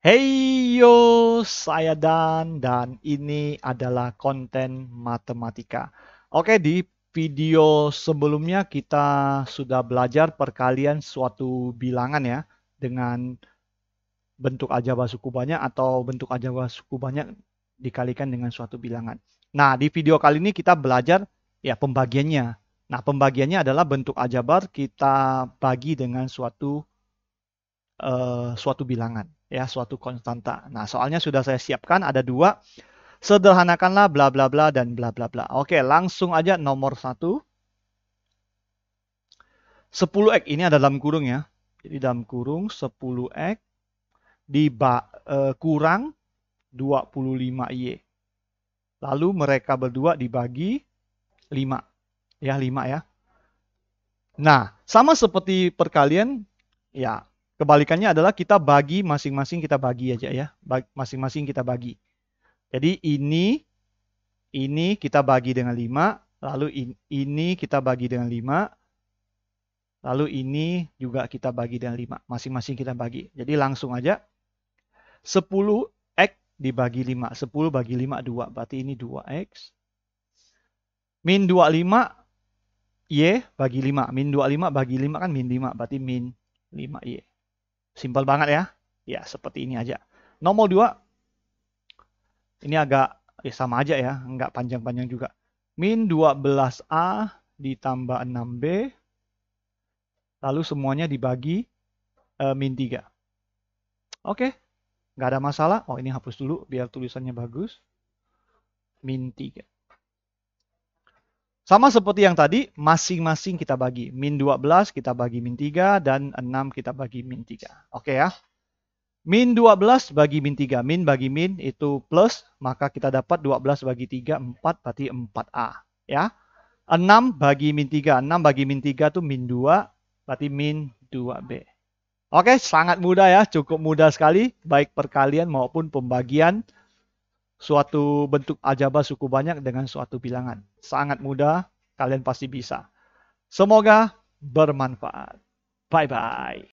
Hey yo, saya Dan dan ini adalah konten matematika. Oke, di video sebelumnya kita sudah belajar perkalian suatu bilangan ya dengan bentuk aljabar suku banyak atau bentuk aljabar suku banyak dikalikan dengan suatu bilangan. Nah, di video kali ini kita belajar ya pembagiannya. Nah, pembagiannya adalah bentuk aljabar kita bagi dengan suatu uh, suatu bilangan ya suatu konstanta. Nah, soalnya sudah saya siapkan ada dua. Sederhanakanlah bla bla bla dan bla bla bla. Oke, langsung aja nomor satu. 10x ini ada dalam kurung ya. Jadi dalam kurung 10x di uh, kurang 25y. Lalu mereka berdua dibagi 5. Ya, 5 ya. Nah, sama seperti perkalian, ya Kebalikannya adalah kita bagi masing-masing kita bagi aja ya. Masing-masing kita bagi. Jadi ini ini kita bagi dengan 5, lalu in, ini kita bagi dengan 5, lalu ini juga kita bagi dengan 5. Masing-masing kita bagi. Jadi langsung aja 10 X dibagi 5. 10 bagi 5, 2. Berarti ini 2X. Min 25, Y bagi 5. Min 25 bagi 5 kan min 5. Berarti min 5Y. Simpel banget ya. Ya, seperti ini aja. Nomor 2, ini agak ya sama aja ya, nggak panjang-panjang juga. Min 12A ditambah 6B, lalu semuanya dibagi uh, min 3. Oke, nggak ada masalah. Oh, ini hapus dulu biar tulisannya bagus. Min 3. Sama seperti yang tadi, masing-masing kita bagi. Min 12 kita bagi min 3 dan 6 kita bagi min 3. Oke ya. Min 12 bagi min 3. Min bagi min itu plus, maka kita dapat 12 bagi 3, 4, berarti 4A. Ya. 6 bagi min 3. 6 bagi min 3 itu min 2, berarti min 2B. Oke, sangat mudah ya. Cukup mudah sekali, baik perkalian maupun pembagian suatu bentuk aljabar suku banyak dengan suatu bilangan. Sangat mudah, kalian pasti bisa. Semoga bermanfaat. Bye-bye.